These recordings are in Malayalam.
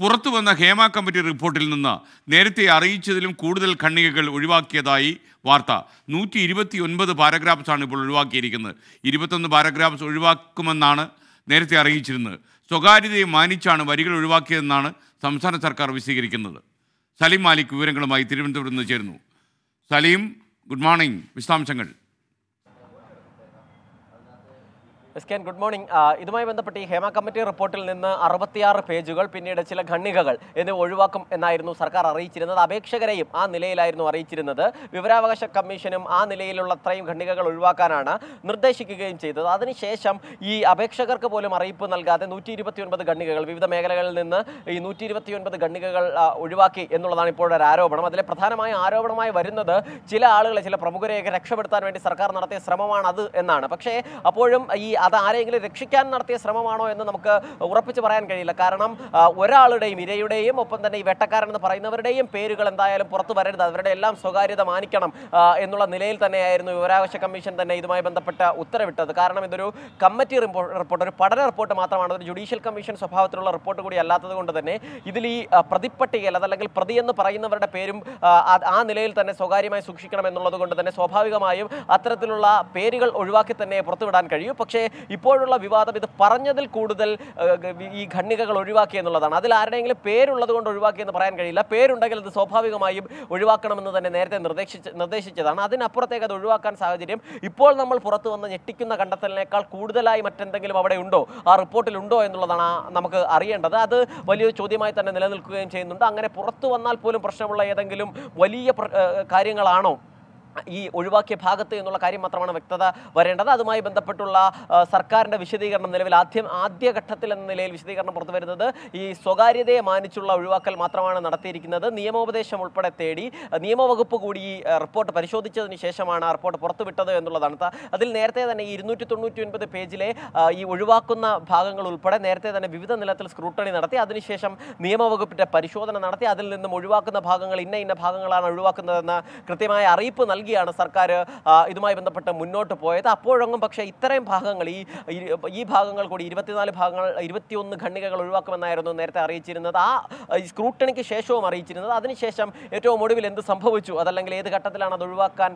പുറത്തു വന്ന ഹേമ കമ്മിറ്റി റിപ്പോർട്ടിൽ നിന്ന് നേരത്തെ അറിയിച്ചതിലും കൂടുതൽ ഖണ്ഡികകൾ ഒഴിവാക്കിയതായി വാർത്ത നൂറ്റി ഇരുപത്തി ഒൻപത് പാരഗ്രാഫ്സാണ് ഇപ്പോൾ ഒഴിവാക്കിയിരിക്കുന്നത് ഇരുപത്തൊന്ന് പാരഗ്രാഫ്സ് ഒഴിവാക്കുമെന്നാണ് നേരത്തെ അറിയിച്ചിരുന്നത് സ്വകാര്യതയെ മാനിച്ചാണ് വരികൾ ഒഴിവാക്കിയതെന്നാണ് സംസ്ഥാന സർക്കാർ വിശദീകരിക്കുന്നത് സലീം മാലിക് വിവരങ്ങളുമായി തിരുവനന്തപുരത്ത് നിന്ന് ചേരുന്നു സലീം ഗുഡ് മോർണിംഗ് വിശദാംശങ്ങൾ എസ് കെ ഗുഡ് മോർണിംഗ് ഇതുമായി ബന്ധപ്പെട്ട് ഈ ഹേമ കമ്മിറ്റി റിപ്പോർട്ടിൽ നിന്ന് അറുപത്തിയാറ് പേജുകൾ പിന്നീട് ചില ഖണ്ണികകൾ എന്നിവ ഒഴിവാക്കും എന്നായിരുന്നു സർക്കാർ അറിയിച്ചിരുന്നത് അപേക്ഷകരെയും ആ നിലയിലായിരുന്നു അറിയിച്ചിരുന്നത് വിവരാവകാശ കമ്മീഷനും ആ നിലയിലുള്ള അത്രയും ഖണ്ണികകൾ ഒഴിവാക്കാനാണ് നിർദ്ദേശിക്കുകയും ചെയ്തത് അതിനുശേഷം ഈ അപേക്ഷകർക്ക് പോലും അറിയിപ്പ് നൽകാതെ നൂറ്റി ഇരുപത്തിയൊൻപത് ഖണ്ണികകൾ വിവിധ മേഖലകളിൽ നിന്ന് ഈ നൂറ്റി ഇരുപത്തിയൊൻപത് ഖണ്ണികകൾ ഒഴിവാക്കി എന്നുള്ളതാണ് ഇപ്പോഴൊരു ആരോപണം അതിലെ പ്രധാനമായ ആരോപണമായി വരുന്നത് ചില ആളുകളെ ചില പ്രമുഖരെയൊക്കെ രക്ഷപ്പെടുത്താൻ വേണ്ടി സർക്കാർ നടത്തിയ ശ്രമമാണ് അത് എന്നാണ് പക്ഷേ അപ്പോഴും ഈ അത് ആരെങ്കിലും രക്ഷിക്കാൻ നടത്തിയ ശ്രമമാണോ എന്ന് നമുക്ക് ഉറപ്പിച്ച് പറയാൻ കഴിയില്ല കാരണം ഒരാളുടെയും ഇരയുടെയും ഒപ്പം തന്നെ ഈ വെട്ടക്കാരൻ എന്ന് പറയുന്നവരുടെയും പേരുകൾ എന്തായാലും പുറത്തു വരരുത് അവരുടെ എല്ലാം സ്വകാര്യത മാനിക്കണം എന്നുള്ള നിലയിൽ തന്നെയായിരുന്നു വിവരാവകാശ കമ്മീഷൻ തന്നെ ഇതുമായി ബന്ധപ്പെട്ട ഉത്തരവിട്ടത് കാരണം ഇതൊരു കമ്മിറ്റി റിപ്പോർട്ട് ഒരു പഠന റിപ്പോർട്ട് മാത്രമാണ് ഒരു ജുഡീഷ്യൽ കമ്മീഷൻ സ്വഭാവത്തിലുള്ള റിപ്പോർട്ട് കൂടി അല്ലാത്തത് കൊണ്ട് തന്നെ ഇതിൽ ഈ പ്രതിപ്പട്ടികയിൽ അതല്ലെങ്കിൽ പ്രതി എന്ന് പറയുന്നവരുടെ പേരും ആ നിലയിൽ തന്നെ സ്വകാര്യമായി സൂക്ഷിക്കണം എന്നുള്ളത് കൊണ്ട് തന്നെ സ്വാഭാവികമായും അത്തരത്തിലുള്ള പേരുകൾ ഒഴിവാക്കി തന്നെ പുറത്തുവിടാൻ കഴിയും പക്ഷേ ഇപ്പോഴുള്ള വിവാദം ഇത് പറഞ്ഞതിൽ കൂടുതൽ ഈ ഖണ്ഡികകൾ ഒഴിവാക്കി എന്നുള്ളതാണ് അതിൽ ആരുടെയെങ്കിലും പേരുള്ളത് കൊണ്ട് ഒഴിവാക്കിയെന്ന് പറയാൻ കഴിയില്ല പേരുണ്ടെങ്കിൽ അത് സ്വാഭാവികമായും ഒഴിവാക്കണമെന്ന് തന്നെ നേരത്തെ നിർദ്ദേശിച്ച് നിർദ്ദേശിച്ചതാണ് അതിനപ്പുറത്തേക്ക് അത് ഒഴിവാക്കാൻ സാഹചര്യം ഇപ്പോൾ നമ്മൾ പുറത്തു വന്ന് ഞെട്ടിക്കുന്ന കണ്ടെത്തലിനേക്കാൾ കൂടുതലായി മറ്റെന്തെങ്കിലും അവിടെ ഉണ്ടോ ആ റിപ്പോർട്ടിലുണ്ടോ എന്നുള്ളതാണ് നമുക്ക് അറിയേണ്ടത് അത് വലിയൊരു ചോദ്യമായി തന്നെ നിലനിൽക്കുകയും ചെയ്യുന്നുണ്ട് അങ്ങനെ പുറത്തു വന്നാൽ പോലും പ്രശ്നമുള്ള ഏതെങ്കിലും വലിയ കാര്യങ്ങളാണോ ഈ ഒഴിവാക്കിയ ഭാഗത്ത് എന്നുള്ള കാര്യം മാത്രമാണ് വ്യക്തത വരേണ്ടത് അതുമായി ബന്ധപ്പെട്ടുള്ള സർക്കാരിൻ്റെ വിശദീകരണം നിലവിൽ ആദ്യം ആദ്യഘട്ടത്തിൽ എന്ന നിലയിൽ വിശദീകരണം പുറത്തു വരുന്നത് ഈ സ്വകാര്യതയെ മാനിച്ചുള്ള ഒഴിവാക്കൽ മാത്രമാണ് നടത്തിയിരിക്കുന്നത് നിയമോപദേശം ഉൾപ്പെടെ തേടി നിയമവകുപ്പ് കൂടി റിപ്പോർട്ട് പരിശോധിച്ചതിന് ശേഷമാണ് ആ റിപ്പോർട്ട് പുറത്തുവിട്ടത് എന്നുള്ളതാണ് അതിൽ നേരത്തെ തന്നെ ഈ ഇരുന്നൂറ്റി തൊണ്ണൂറ്റി ഒൻപത് പേജിലെ ഈ ഒഴിവാക്കുന്ന ഭാഗങ്ങൾ ഉൾപ്പെടെ നേരത്തെ തന്നെ വിവിധ നിലത്തിൽ സ്ക്രൂട്ടണി നടത്തി അതിനുശേഷം നിയമവകുപ്പിൻ്റെ പരിശോധന നടത്തി അതിൽ നിന്നും ഒഴിവാക്കുന്ന ഭാഗങ്ങൾ ഇന്ന ഇന്ന ഭാഗങ്ങളാണ് ഒഴിവാക്കുന്നതെന്ന് കൃത്യമായ അറിയിപ്പ് നൽകി നൽകിയാണ് സർക്കാർ ഇതുമായി ബന്ധപ്പെട്ട് മുന്നോട്ട് പോയത് അപ്പോഴൊന്നും പക്ഷേ ഇത്രയും ഭാഗങ്ങൾ ഈ ഈ ഭാഗങ്ങൾ കൂടി ഇരുപത്തിനാല് ഭാഗങ്ങൾ ഇരുപത്തിയൊന്ന് ഖണ്ഡികകൾ ഒഴിവാക്കുമെന്നായിരുന്നു നേരത്തെ അറിയിച്ചിരുന്നത് ആ സ്ക്രൂട്ടണിക്ക് ശേഷവും അറിയിച്ചിരുന്നത് അതിനുശേഷം ഏറ്റവും ഒടുവിൽ എന്ത് സംഭവിച്ചു അതല്ലെങ്കിൽ ഏത് ഘട്ടത്തിലാണ് അത് ഒഴിവാക്കാൻ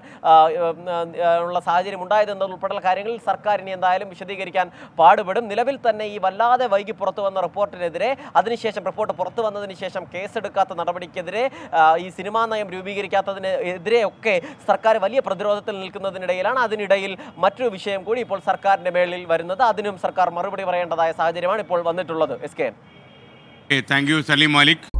ഉള്ള സാഹചര്യം ഉണ്ടായതെന്നത് ഉൾപ്പെടെയുള്ള കാര്യങ്ങളിൽ സർക്കാരിനെ എന്തായാലും വിശദീകരിക്കാൻ പാടുപെടും നിലവിൽ തന്നെ ഈ വല്ലാതെ വൈകി പുറത്തു വന്ന റിപ്പോർട്ടിനെതിരെ അതിനുശേഷം റിപ്പോർട്ട് പുറത്തു വന്നതിന് ശേഷം കേസെടുക്കാത്ത നടപടിക്കെതിരെ ഈ സിനിമാ നയം രൂപീകരിക്കാത്തതിനെതിരെയൊക്കെ സർ സർക്കാർ വലിയ പ്രതിരോധത്തിൽ നിൽക്കുന്നതിനിടയിലാണ് അതിനിടയിൽ മറ്റൊരു വിഷയം കൂടി ഇപ്പോൾ സർക്കാരിന്റെ മേളിൽ വരുന്നത് അതിനും സർക്കാർ മറുപടി പറയേണ്ടതായ സാഹചര്യമാണ് ഇപ്പോൾ വന്നിട്ടുള്ളത് S K thank you Saleem Malik